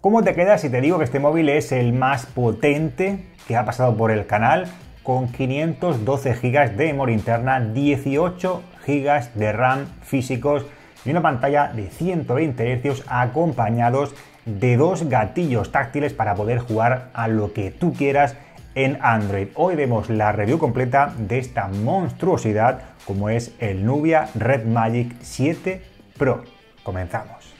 ¿Cómo te quedas si te digo que este móvil es el más potente que ha pasado por el canal? Con 512 GB de memoria interna, 18 GB de RAM físicos y una pantalla de 120 Hz acompañados de dos gatillos táctiles para poder jugar a lo que tú quieras en Android. Hoy vemos la review completa de esta monstruosidad como es el Nubia Red Magic 7 Pro. Comenzamos.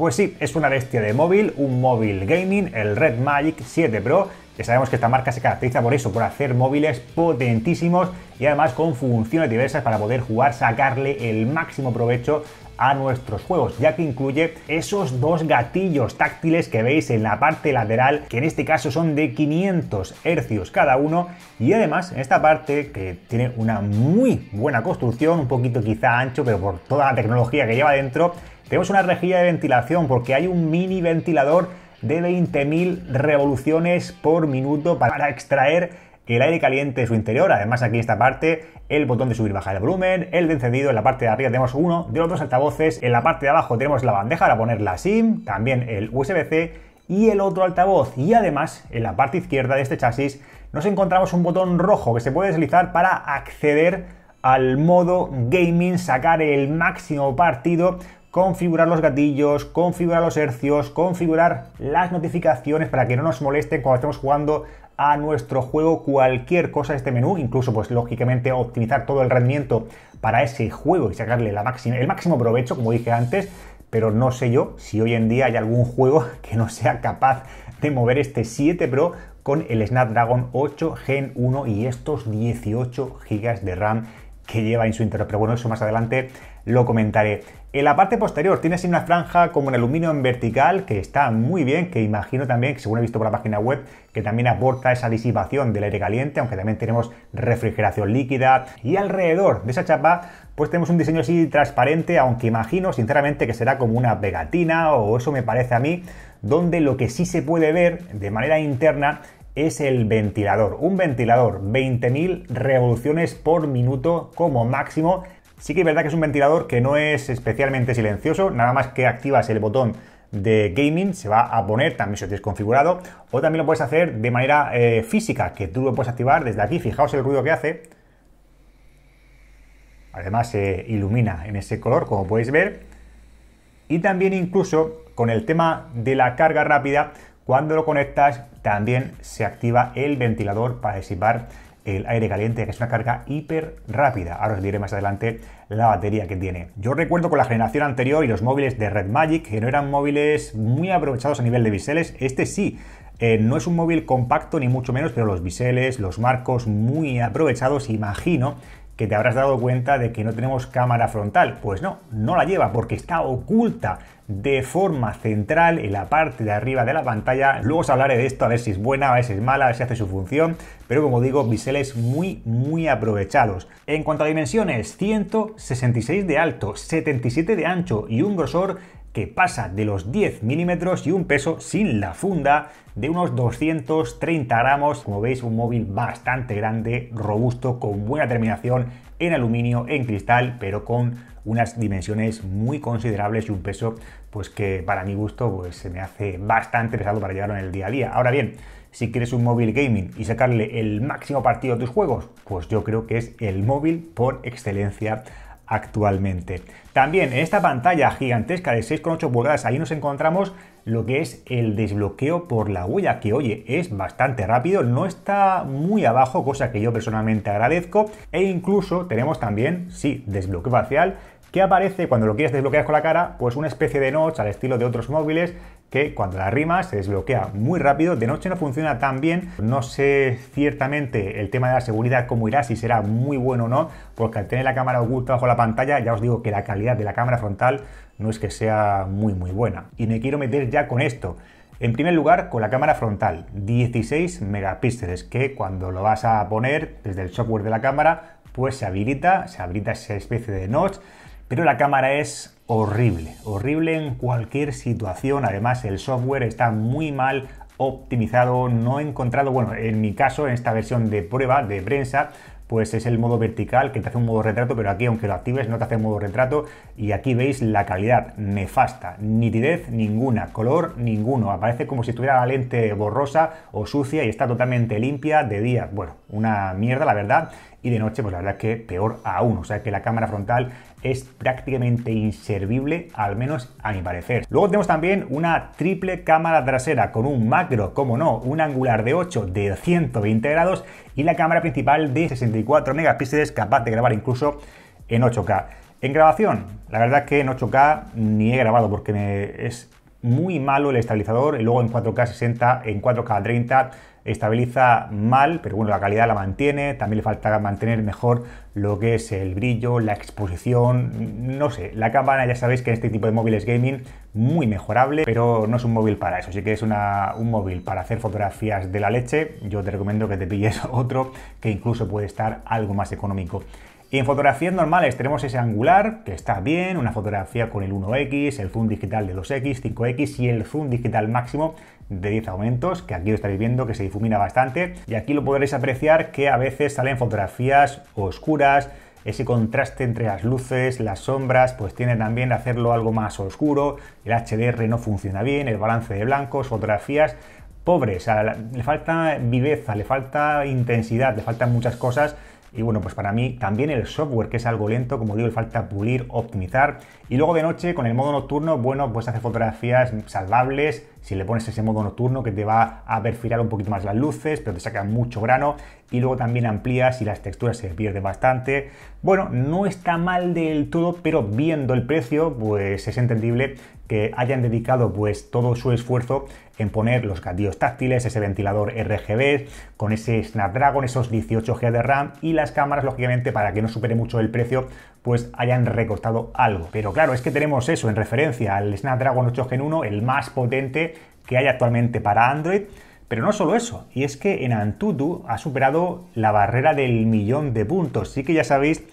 Pues sí, es una bestia de móvil, un móvil gaming, el Red Magic 7 Pro. que sabemos que esta marca se caracteriza por eso, por hacer móviles potentísimos y además con funciones diversas para poder jugar, sacarle el máximo provecho a nuestros juegos, ya que incluye esos dos gatillos táctiles que veis en la parte lateral, que en este caso son de 500 hercios cada uno, y además en esta parte que tiene una muy buena construcción, un poquito quizá ancho, pero por toda la tecnología que lleva dentro, tenemos una rejilla de ventilación porque hay un mini ventilador de 20.000 revoluciones por minuto para extraer el aire caliente de su interior, además aquí en esta parte, el botón de subir y bajar el volumen, el de encendido, en la parte de arriba tenemos uno de los dos altavoces, en la parte de abajo tenemos la bandeja para poner la SIM, también el USB-C y el otro altavoz y además en la parte izquierda de este chasis nos encontramos un botón rojo que se puede deslizar para acceder al modo gaming, sacar el máximo partido configurar los gatillos, configurar los hercios, configurar las notificaciones para que no nos molesten cuando estemos jugando a nuestro juego cualquier cosa este menú, incluso pues lógicamente optimizar todo el rendimiento para ese juego y sacarle la máxima, el máximo provecho, como dije antes, pero no sé yo si hoy en día hay algún juego que no sea capaz de mover este 7 Pro con el Snapdragon 8 Gen 1 y estos 18 GB de RAM que lleva en su interior. Pero bueno, eso más adelante lo comentaré. En la parte posterior tiene así una franja como en aluminio en vertical que está muy bien, que imagino también, según he visto por la página web, que también aporta esa disipación del aire caliente, aunque también tenemos refrigeración líquida. Y alrededor de esa chapa, pues tenemos un diseño así transparente, aunque imagino sinceramente que será como una pegatina, o eso me parece a mí, donde lo que sí se puede ver de manera interna es el ventilador. Un ventilador, 20.000 revoluciones por minuto como máximo Sí que es verdad que es un ventilador que no es especialmente silencioso, nada más que activas el botón de gaming se va a poner, también si lo tienes configurado, o también lo puedes hacer de manera eh, física, que tú lo puedes activar desde aquí, fijaos el ruido que hace. Además se ilumina en ese color, como podéis ver. Y también incluso con el tema de la carga rápida, cuando lo conectas también se activa el ventilador para disipar el aire caliente, que es una carga hiper rápida. Ahora os diré más adelante la batería que tiene. Yo recuerdo con la generación anterior y los móviles de Red Magic que no eran móviles muy aprovechados a nivel de biseles. Este sí. Eh, no es un móvil compacto ni mucho menos, pero los biseles, los marcos muy aprovechados, imagino que te habrás dado cuenta de que no tenemos cámara frontal. Pues no, no la lleva porque está oculta de forma central en la parte de arriba de la pantalla. Luego os hablaré de esto, a ver si es buena, a ver si es mala, a ver si hace su función. Pero como digo, biseles muy, muy aprovechados. En cuanto a dimensiones, 166 de alto, 77 de ancho y un grosor que pasa de los 10 milímetros y un peso sin la funda de unos 230 gramos. Como veis, un móvil bastante grande, robusto, con buena terminación en aluminio, en cristal, pero con unas dimensiones muy considerables y un peso pues que para mi gusto pues se me hace bastante pesado para llevarlo en el día a día. Ahora bien, si quieres un móvil gaming y sacarle el máximo partido a tus juegos, pues yo creo que es el móvil por excelencia actualmente. También en esta pantalla gigantesca de 6,8 pulgadas, ahí nos encontramos lo que es el desbloqueo por la huella, que oye, es bastante rápido, no está muy abajo, cosa que yo personalmente agradezco, e incluso tenemos también, sí, desbloqueo facial, ¿Qué aparece cuando lo quieres desbloquear con la cara, pues una especie de notch al estilo de otros móviles que cuando la rimas se desbloquea muy rápido, de noche no funciona tan bien, no sé ciertamente el tema de la seguridad cómo irá, si será muy bueno o no, porque al tener la cámara oculta bajo la pantalla, ya os digo que la calidad de la cámara frontal no es que sea muy muy buena. Y me quiero meter ya con esto. En primer lugar, con la cámara frontal, 16 megapíxeles, que cuando lo vas a poner desde el software de la cámara, pues se habilita, se habilita esa especie de notch pero la cámara es horrible, horrible en cualquier situación. Además, el software está muy mal optimizado, no he encontrado, bueno, en mi caso, en esta versión de prueba de prensa, pues es el modo vertical que te hace un modo retrato, pero aquí aunque lo actives no te hace modo retrato y aquí veis la calidad nefasta, nitidez ninguna, color ninguno, aparece como si estuviera la lente borrosa o sucia y está totalmente limpia de día. Bueno, una mierda la verdad y de noche, pues la verdad es que peor aún. O sea que la cámara frontal es prácticamente inservible, al menos a mi parecer. Luego tenemos también una triple cámara trasera con un macro, como no, un angular de 8 de 120 grados y la cámara principal de 64 megapíxeles capaz de grabar incluso en 8K. En grabación, la verdad es que en 8K ni he grabado porque me es muy malo el estabilizador y luego en 4K 60, en 4K 30 estabiliza mal, pero bueno, la calidad la mantiene, también le falta mantener mejor lo que es el brillo, la exposición, no sé, la cámara ya sabéis que en este tipo de móviles gaming muy mejorable, pero no es un móvil para eso, si quieres un móvil para hacer fotografías de la leche, yo te recomiendo que te pilles otro que incluso puede estar algo más económico. Y en fotografías normales tenemos ese angular, que está bien, una fotografía con el 1X, el zoom digital de 2X, 5X y el zoom digital máximo de 10 aumentos, que aquí lo estáis viendo, que se difumina bastante. Y aquí lo podréis apreciar que a veces salen fotografías oscuras, ese contraste entre las luces, las sombras, pues tiene también hacerlo algo más oscuro, el HDR no funciona bien, el balance de blancos, fotografías pobres, le falta viveza, le falta intensidad, le faltan muchas cosas y bueno, pues para mí también el software, que es algo lento, como digo, le falta pulir, optimizar. Y luego de noche, con el modo nocturno, bueno, pues hace fotografías salvables, si le pones ese modo nocturno que te va a perfilar un poquito más las luces, pero te saca mucho grano. Y luego también amplías y las texturas se pierden bastante. Bueno, no está mal del todo, pero viendo el precio, pues es entendible que hayan dedicado pues todo su esfuerzo en poner los gatillos táctiles, ese ventilador RGB con ese Snapdragon, esos 18 GB de RAM y las cámaras lógicamente para que no supere mucho el precio, pues hayan recortado algo. Pero claro, es que tenemos eso en referencia al Snapdragon 8 Gen 1, el más potente que hay actualmente para Android. Pero no solo eso, y es que en Antutu ha superado la barrera del millón de puntos. Sí que ya sabéis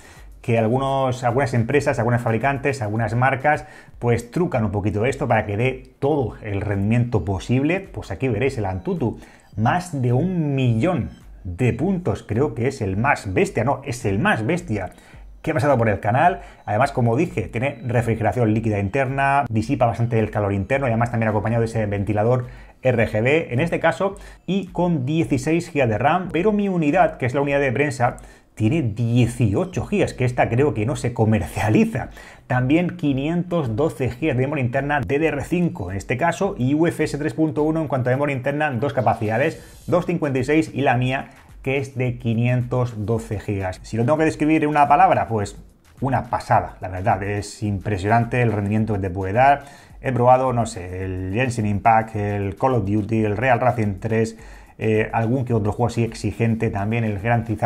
que algunos, algunas empresas, algunas fabricantes, algunas marcas, pues trucan un poquito esto para que dé todo el rendimiento posible. Pues aquí veréis el Antutu, más de un millón de puntos, creo que es el más bestia, no, es el más bestia que ha pasado por el canal. Además, como dije, tiene refrigeración líquida interna, disipa bastante el calor interno y además también acompañado de ese ventilador RGB en este caso y con 16 GB de RAM, pero mi unidad, que es la unidad de prensa, tiene 18 GB, que esta creo que no se comercializa. También 512 GB de memoria interna DDR5 en este caso y UFS 3.1 en cuanto a memoria interna, dos capacidades, 256 y la mía que es de 512 GB. Si lo tengo que describir en una palabra, pues una pasada, la verdad. Es impresionante el rendimiento que te puede dar. He probado, no sé, el Jensen Impact, el Call of Duty, el Real Racing 3, eh, algún que otro juego así exigente, también el Grand Theft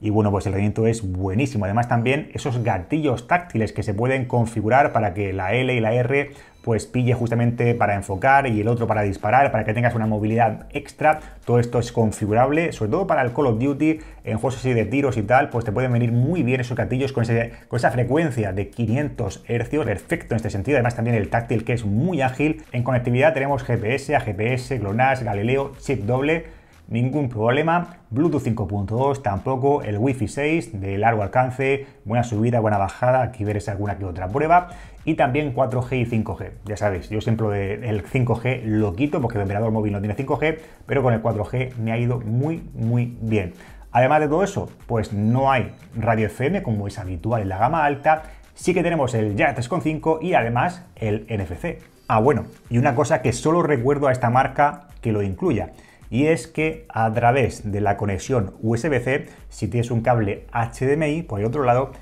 y bueno, pues el rendimiento es buenísimo. Además también esos gatillos táctiles que se pueden configurar para que la L y la R pues pille justamente para enfocar y el otro para disparar, para que tengas una movilidad extra. Todo esto es configurable, sobre todo para el Call of Duty, en juegos así de tiros y tal, pues te pueden venir muy bien esos gatillos con, esa frecuencia de 500 Hz, perfecto en este sentido. Además también el táctil que es muy ágil. En conectividad tenemos GPS, AGPS, GLONASS, Galileo, chip doble ningún problema. Bluetooth 5.2 tampoco, el Wi-Fi 6 de largo alcance, buena subida, buena bajada, aquí veréis alguna que otra prueba. Y también 4G y 5G. Ya sabéis, yo siempre el 5G lo quito porque el operador móvil no tiene 5G, pero con el 4G me ha ido muy, muy bien. Además de todo eso, pues no hay radio FM como es habitual en la gama alta, sí que tenemos el con 3.5 y además el NFC. Ah, bueno, y una cosa que solo recuerdo a esta marca que lo incluya, y es que a través de la conexión USB-C, si tienes un cable HDMI por el otro lado,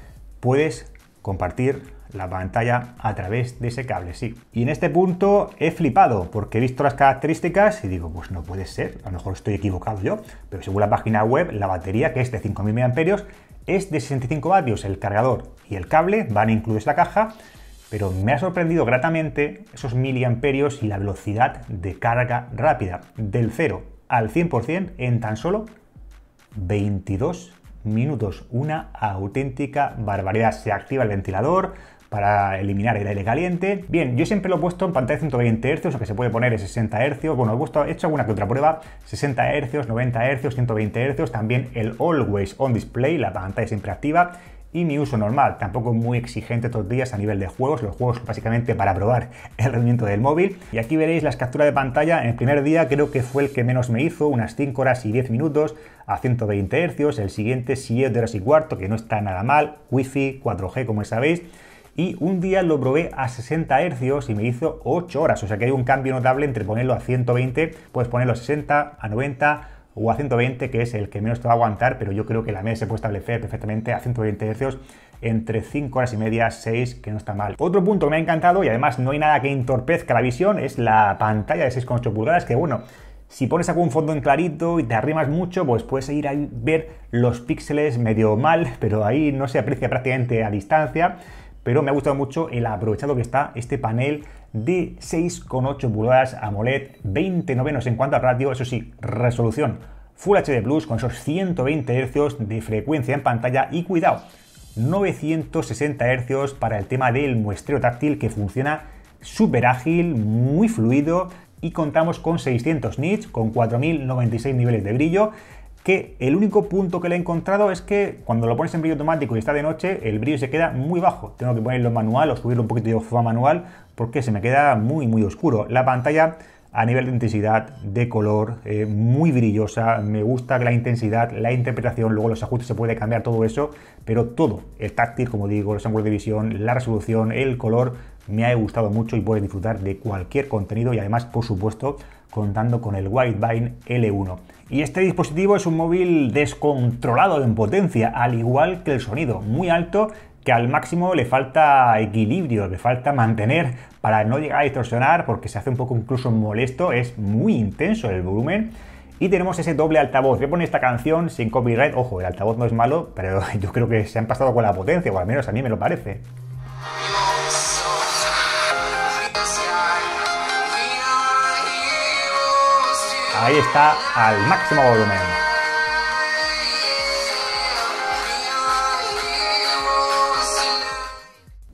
puedes compartir la pantalla a través de ese cable, sí. Y en este punto he flipado porque he visto las características y digo, pues no puede ser, a lo mejor estoy equivocado yo, pero según la página web, la batería, que es de 5.000 mAh, es de 65 vatios, el cargador y el cable van incluidos en la caja, pero me ha sorprendido gratamente esos miliamperios y la velocidad de carga rápida, del cero al 100% en tan solo 22 minutos. Una auténtica barbaridad. Se activa el ventilador para eliminar el aire caliente. Bien, yo siempre lo he puesto en pantalla 120 Hz, que se puede poner en 60 Hz. Bueno, he, he hecho alguna que otra prueba, 60 Hz, 90 Hz, 120 Hz, también el Always On Display, la pantalla siempre activa y mi uso normal. Tampoco muy exigente estos días a nivel de juegos. Los juegos básicamente para probar el rendimiento del móvil. Y aquí veréis las capturas de pantalla. En el primer día creo que fue el que menos me hizo, unas 5 horas y 10 minutos a 120 Hz. El siguiente 7 horas y cuarto, que no está nada mal. wifi, 4G como sabéis y un día lo probé a 60 Hz y me hizo 8 horas. O sea que hay un cambio notable entre ponerlo a 120, puedes ponerlo a 60, a 90, o a 120, que es el que menos te va a aguantar, pero yo creo que la media se puede establecer perfectamente a 120 Hz entre 5 horas y media, 6, que no está mal. Otro punto que me ha encantado, y además no hay nada que entorpezca la visión, es la pantalla de 6,8 pulgadas, que bueno, si pones algún fondo en clarito y te arrimas mucho, pues puedes ir a ver los píxeles medio mal, pero ahí no se aprecia prácticamente a distancia. Pero me ha gustado mucho el aprovechado que está este panel de 6,8 pulgadas AMOLED, 20 novenos en cuanto a radio eso sí, resolución Full HD Plus con esos 120 Hz de frecuencia en pantalla y cuidado, 960 Hz para el tema del muestreo táctil que funciona súper ágil, muy fluido y contamos con 600 nits, con 4096 niveles de brillo que el único punto que le he encontrado es que cuando lo pones en brillo automático y está de noche, el brillo se queda muy bajo. Tengo que ponerlo manual o subirlo un poquito de forma manual porque se me queda muy, muy oscuro. La pantalla a nivel de intensidad, de color, eh, muy brillosa. Me gusta la intensidad, la interpretación, luego los ajustes se puede cambiar todo eso, pero todo, el táctil, como digo, los ángulos de visión, la resolución, el color, me ha gustado mucho y puedes disfrutar de cualquier contenido y además, por supuesto, contando con el Widevine L1. Y este dispositivo es un móvil descontrolado en potencia, al igual que el sonido, muy alto que al máximo le falta equilibrio, le falta mantener para no llegar a distorsionar porque se hace un poco incluso molesto, es muy intenso el volumen. Y tenemos ese doble altavoz. Voy a poner esta canción sin copyright. Ojo, el altavoz no es malo, pero yo creo que se han pasado con la potencia, o al menos a mí me lo parece. Ahí está al máximo volumen.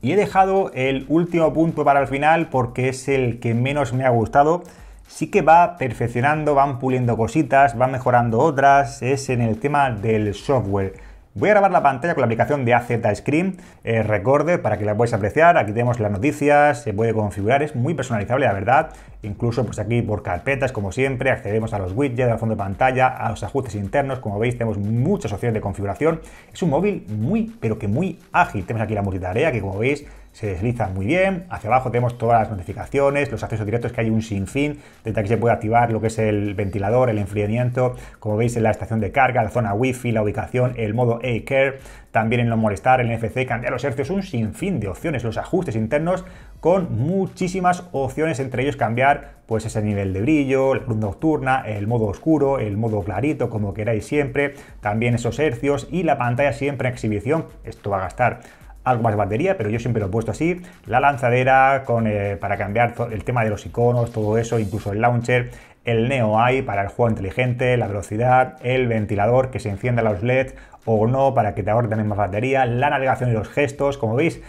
Y he dejado el último punto para el final porque es el que menos me ha gustado. Sí que va perfeccionando, van puliendo cositas, van mejorando otras, es en el tema del software. Voy a grabar la pantalla con la aplicación de AZ Screen eh, recorde para que la podáis apreciar. Aquí tenemos las noticias, se puede configurar, es muy personalizable, la verdad. Incluso pues aquí por carpetas, como siempre, accedemos a los widgets, al fondo de pantalla, a los ajustes internos. Como veis, tenemos muchas opciones de configuración. Es un móvil muy, pero que muy ágil. Tenemos aquí la multitarea, que como veis, se desliza muy bien. Hacia abajo tenemos todas las notificaciones, los accesos directos que hay un sinfín. Desde aquí se puede activar lo que es el ventilador, el enfriamiento, como veis en la estación de carga, la zona wifi, la ubicación, el modo A-Care, también en no molestar, el NFC, cambiar los hercios, un sinfín de opciones, los ajustes internos con muchísimas opciones, entre ellos cambiar pues ese nivel de brillo, la luz nocturna, el modo oscuro, el modo clarito, como queráis siempre, también esos hercios y la pantalla siempre en exhibición. Esto va a gastar algo más de batería, pero yo siempre lo he puesto así, la lanzadera eh, para cambiar el tema de los iconos, todo eso, incluso el launcher, el Neo AI para el juego inteligente, la velocidad, el ventilador que se encienda los LED o no para que te ahorre más batería, la navegación y los gestos, como veis,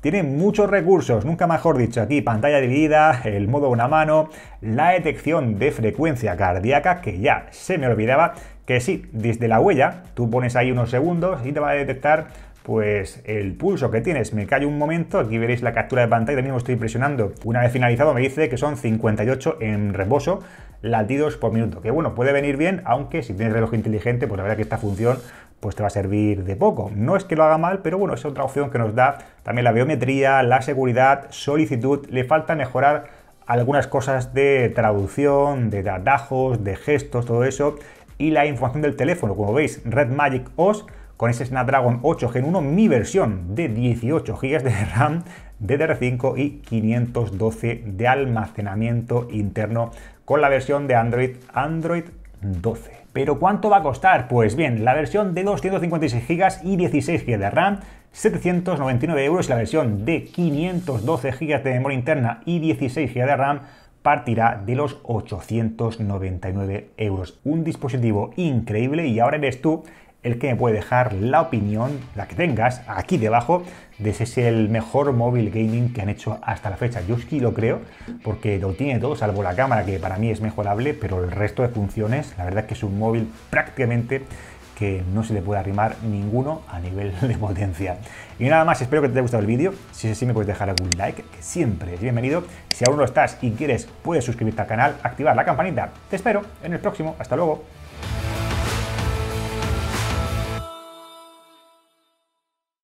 tiene muchos recursos, nunca mejor dicho, aquí pantalla dividida, el modo una mano, la detección de frecuencia cardíaca, que ya se me olvidaba, que sí, desde la huella, tú pones ahí unos segundos y te va a detectar pues el pulso que tienes. Me callo un momento, aquí veréis la captura de pantalla, también estoy presionando. Una vez finalizado me dice que son 58 en reposo latidos por minuto, que bueno, puede venir bien, aunque si tienes reloj inteligente, pues la verdad que esta función pues te va a servir de poco. No es que lo haga mal, pero bueno, es otra opción que nos da también la biometría, la seguridad, solicitud, le falta mejorar algunas cosas de traducción, de atajos, de gestos, todo eso, y la información del teléfono, como veis, Red Magic OS con ese Snapdragon 8 Gen 1, mi versión de 18 GB de RAM, DDR5 y 512 de almacenamiento interno con la versión de Android Android 12. ¿Pero cuánto va a costar? Pues bien, la versión de 256 GB y 16 GB de RAM, 799 euros y la versión de 512 GB de memoria interna y 16 GB de RAM partirá de los 899 euros. Un dispositivo increíble y ahora eres tú el que me puede dejar la opinión, la que tengas, aquí debajo, de si es el mejor móvil gaming que han hecho hasta la fecha. Yo sí lo creo, porque lo tiene todo, salvo la cámara, que para mí es mejorable, pero el resto de funciones, la verdad es que es un móvil prácticamente que no se le puede arrimar ninguno a nivel de potencia. Y nada más, espero que te haya gustado el vídeo. Si es así, me puedes dejar algún like, que siempre es bienvenido. Si aún no estás y quieres, puedes suscribirte al canal, activar la campanita. Te espero en el próximo. Hasta luego.